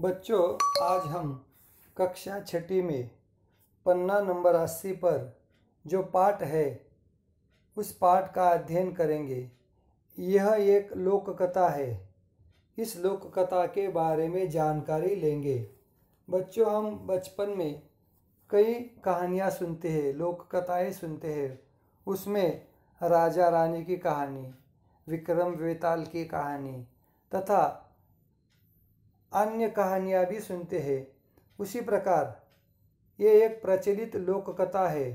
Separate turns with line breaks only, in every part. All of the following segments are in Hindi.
बच्चों आज हम कक्षा छठी में पन्ना नंबर अस्सी पर जो पाठ है उस पाठ का अध्ययन करेंगे यह एक लोक कथा है इस लोक कथा के बारे में जानकारी लेंगे बच्चों हम बचपन में कई कहानियाँ सुनते हैं लोक कथाएँ सुनते हैं उसमें राजा रानी की कहानी विक्रम वेताल की कहानी तथा अन्य कहानियाँ भी सुनते हैं उसी प्रकार ये एक प्रचलित लोककथा है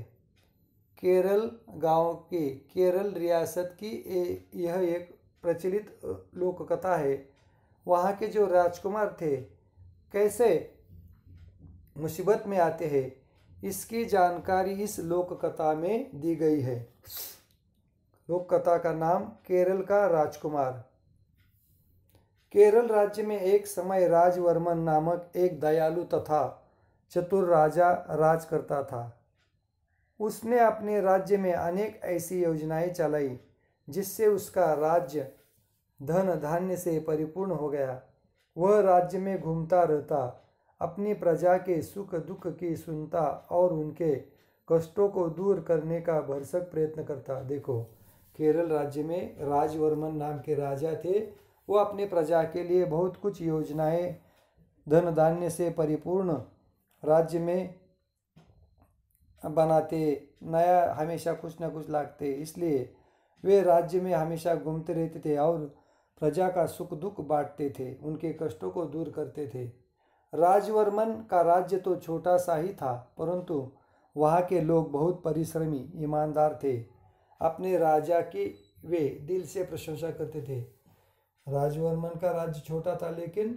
केरल गांव के केरल रियासत की यह एक प्रचलित लोककथा है वहाँ के जो राजकुमार थे कैसे मुसीबत में आते हैं इसकी जानकारी इस लोककथा में दी गई है लोककथा का नाम केरल का राजकुमार केरल राज्य में एक समय राजवर्मन नामक एक दयालु तथा चतुर राजा राज करता था उसने अपने राज्य में अनेक ऐसी योजनाएं चलाई जिससे उसका राज्य धन धान्य से परिपूर्ण हो गया वह राज्य में घूमता रहता अपनी प्रजा के सुख दुख की सुनता और उनके कष्टों को दूर करने का भरसक प्रयत्न करता देखो केरल राज्य में राजवर्मन नाम के राजा थे वो अपने प्रजा के लिए बहुत कुछ योजनाएं धन धान्य से परिपूर्ण राज्य में बनाते नया हमेशा कुछ ना कुछ लागते इसलिए वे राज्य में हमेशा घूमते रहते थे और प्रजा का सुख दुख बांटते थे उनके कष्टों को दूर करते थे राजवर्मन का राज्य तो छोटा सा ही था परंतु वहाँ के लोग बहुत परिश्रमी ईमानदार थे अपने राजा की वे दिल से प्रशंसा करते थे राजवर्मन का राज्य छोटा था लेकिन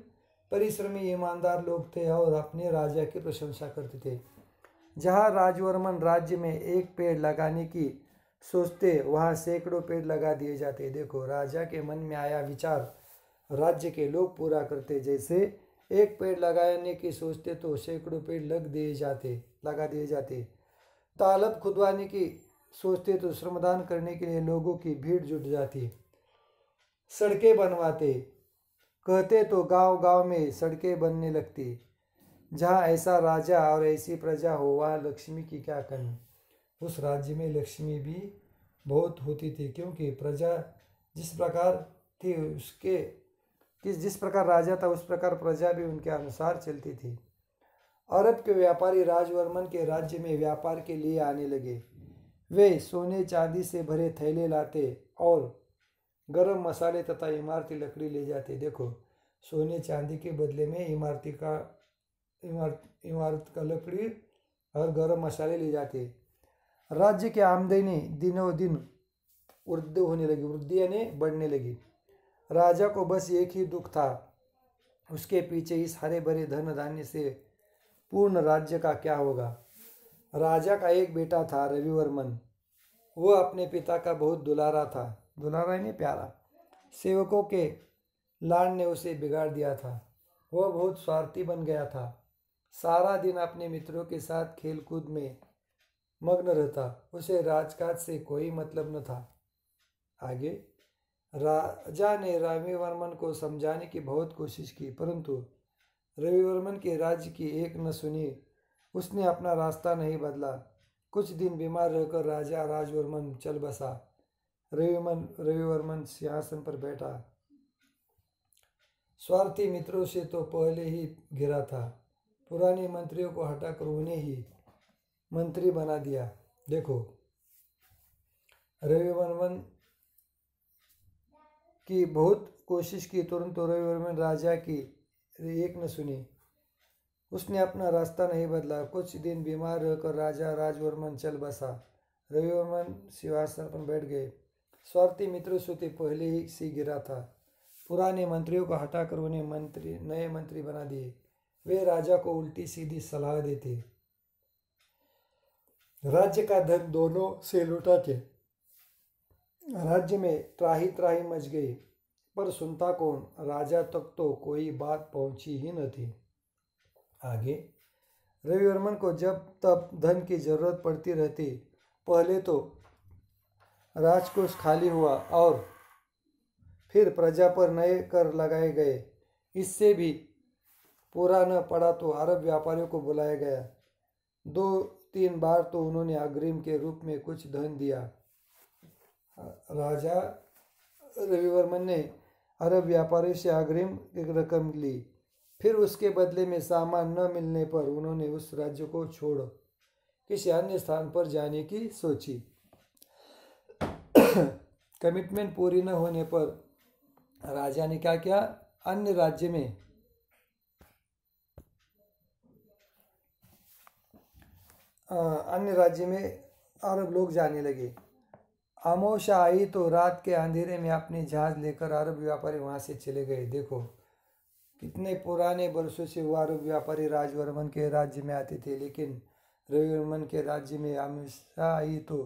परिश्रमी ईमानदार लोग थे और अपने राजा की प्रशंसा करते थे जहाँ राजवर्मन राज्य में एक पेड़ लगाने की सोचते वहाँ सैकड़ों पेड़ लगा दिए जाते देखो राजा के मन में आया विचार राज्य के लोग पूरा करते जैसे एक पेड़ लगाने की सोचते तो सैकड़ों पेड़ लग दिए जाते लगा दिए जाते तालब खुदवाने की सोचते तो श्रमदान करने के लिए लोगों की भीड़ जुट जाती सड़कें बनवाते कहते तो गांव गांव में सड़कें बनने लगती जहाँ ऐसा राजा और ऐसी प्रजा हो वहाँ लक्ष्मी की क्या कमी उस राज्य में लक्ष्मी भी बहुत होती थी क्योंकि प्रजा जिस प्रकार थी उसके किस जिस प्रकार राजा था उस प्रकार प्रजा भी उनके अनुसार चलती थी अरब के व्यापारी राजवर्मन के राज्य में व्यापार के लिए आने लगे वे सोने चांदी से भरे थैले लाते और गरम मसाले तथा इमारती लकड़ी ले जाते देखो सोने चांदी के बदले में इमारती का इमारत इमारत का लकड़ी और गरम मसाले ले जाते राज्य की आमदनी दिनों दिन वृद्धि होने लगी वृद्धि यानी बढ़ने लगी राजा को बस एक ही दुख था उसके पीछे इस हरे भरे धन धान्य से पूर्ण राज्य का क्या होगा राजा का एक बेटा था रविवर्मन वह अपने पिता का बहुत दुलारा था दुलाराय नहीं प्यारा सेवकों के लाड़ ने उसे बिगाड़ दिया था वह बहुत स्वार्थी बन गया था सारा दिन अपने मित्रों के साथ खेलकूद में मग्न रहता उसे राजकाज से कोई मतलब न था आगे राजा ने रविवर्मन को समझाने की बहुत कोशिश की परंतु रविवर्मन के राज्य की एक न सुनी उसने अपना रास्ता नहीं बदला कुछ दिन बीमार रहकर राजा राजवर्मन चल बसा रविमन रविवर्मन सिंहासन पर बैठा स्वार्थी मित्रों से तो पहले ही घिरा था पुराने मंत्रियों को हटाकर उन्हें ही मंत्री बना दिया देखो रविवर्मन की बहुत कोशिश की तुरंत तो रविवर्मन राजा की एक न सुनी उसने अपना रास्ता नहीं बदला कुछ दिन बीमार रहकर राजा राजवर्मन चल बसा रविवर्मन सिंहासन पर बैठ गए स्वार्थी मित्रों श्रुति तो पहले ही सी गिरा था पुराने मंत्रियों को हटाकर उन्हें मंत्री नए मंत्री बना दिए वे राजा को उल्टी सीधी सलाह देते राज्य का धन दोनों से थे राज्य में त्राही त्राही मच गई पर सुनता कौन राजा तक तो कोई बात पहुंची ही न थी आगे रविवर्मन को जब तब धन की जरूरत पड़ती रहती पहले तो राजकोष खाली हुआ और फिर प्रजा पर नए कर लगाए गए इससे भी पूरा न पड़ा तो अरब व्यापारियों को बुलाया गया दो तीन बार तो उन्होंने अग्रिम के रूप में कुछ धन दिया राजा रविवर्मन ने अरब व्यापारियों से अग्रिम एक रकम ली फिर उसके बदले में सामान न मिलने पर उन्होंने उस राज्य को छोड़ किसी अन्य स्थान पर जाने की सोची कमिटमेंट पूरी न होने पर राजा ने क्या किया अन्य राज्य में अन्य राज्य में अरब लोग जाने लगे आमोशा आई तो रात के अंधेरे में अपने जहाज लेकर अरब व्यापारी वहाँ से चले गए देखो कितने पुराने बरसों से वो अरब व्यापारी राजवर्मन के राज्य में आते थे लेकिन रविवर्मन के राज्य में आमोशा आई तो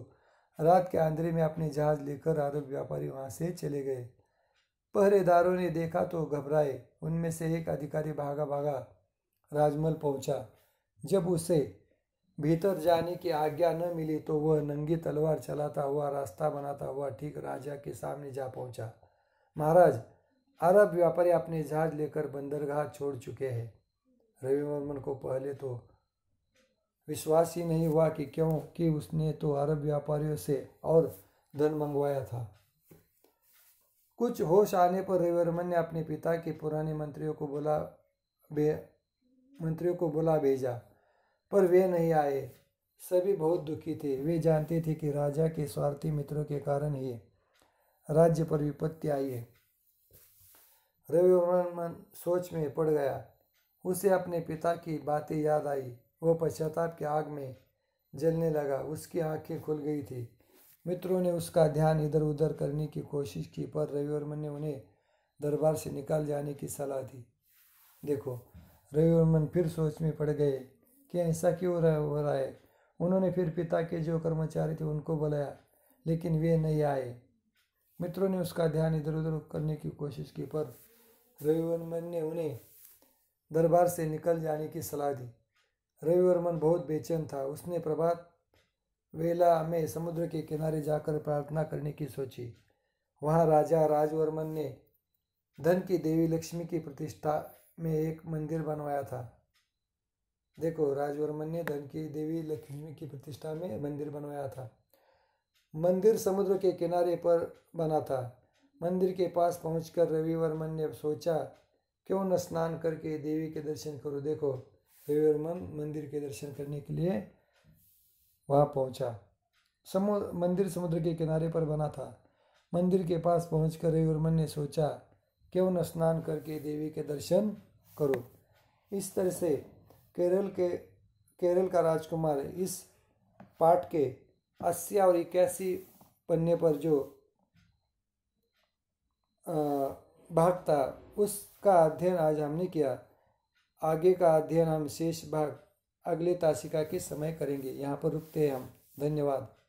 रात के आंधरे में अपने जहाज लेकर अरब व्यापारी वहाँ से चले गए पहरेदारों ने देखा तो घबराए उनमें से एक अधिकारी भागा भागा राजमहल पहुँचा जब उसे भीतर जाने की आज्ञा न मिली तो वह नंगी तलवार चलाता हुआ रास्ता बनाता हुआ ठीक राजा के सामने जा पहुंचा महाराज अरब व्यापारी अपने जहाज लेकर बंदरगाह छोड़ चुके हैं रवि वर्मन को पहले तो विश्वास ही नहीं हुआ कि क्यों कि उसने तो अरब व्यापारियों से और धन मंगवाया था कुछ होश आने पर रविवर्मन ने अपने पिता के पुराने मंत्रियों को बुला बे मंत्रियों को बुला भेजा पर वे नहीं आए सभी बहुत दुखी थे वे जानते थे कि राजा के स्वार्थी मित्रों के कारण ही राज्य पर विपत्ति आई है रविवर्मन सोच में पड़ गया उसे अपने पिता की बातें याद आई वो पश्चाताप की आग में जलने लगा उसकी आंखें खुल गई थी मित्रों ने उसका ध्यान इधर उधर करने की कोशिश की पर रविवर्मन ने उन्हें दरबार से निकाल जाने की सलाह दी देखो रविवर्मन फिर सोच में पड़ गए कि ऐसा क्यों रह हो रहा है उन्होंने फिर पिता के जो कर्मचारी थे उनको बुलाया लेकिन वे नहीं आए मित्रों ने उसका ध्यान इधर उधर करने की कोशिश की पर रविवर्मन ने उन्हें दरबार से निकल जाने की सलाह दी रविवर्मन बहुत बेचैन था उसने प्रभात वेला में समुद्र के किनारे जाकर प्रार्थना करने की सोची वहाँ राजा राजवर्मन ने धन की देवी लक्ष्मी की प्रतिष्ठा में एक मंदिर बनवाया था देखो राजवर्मन ने धन की देवी लक्ष्मी की प्रतिष्ठा में मंदिर बनवाया था मंदिर समुद्र के किनारे पर बना था मंदिर के पास पहुंचकर रविवर्मन ने सोचा क्यों न स्नान करके देवी के दर्शन करो देखो हिरण्यवर्मन मंदिर के दर्शन करने के लिए वहाँ पहुँचा समु मंदिर समुद्र के किनारे पर बना था मंदिर के पास पहुँच कर रविवर्मन ने सोचा क्यों न स्नान करके देवी के दर्शन करो इस तरह से केरल के केरल का राजकुमार इस पाठ के अस्सी और इक्यासी पन्ने पर जो भाग था उसका अध्ययन आज हमने किया आगे का अध्ययन हम शेष भाग अगले तासिका के समय करेंगे यहाँ पर रुकते हैं हम धन्यवाद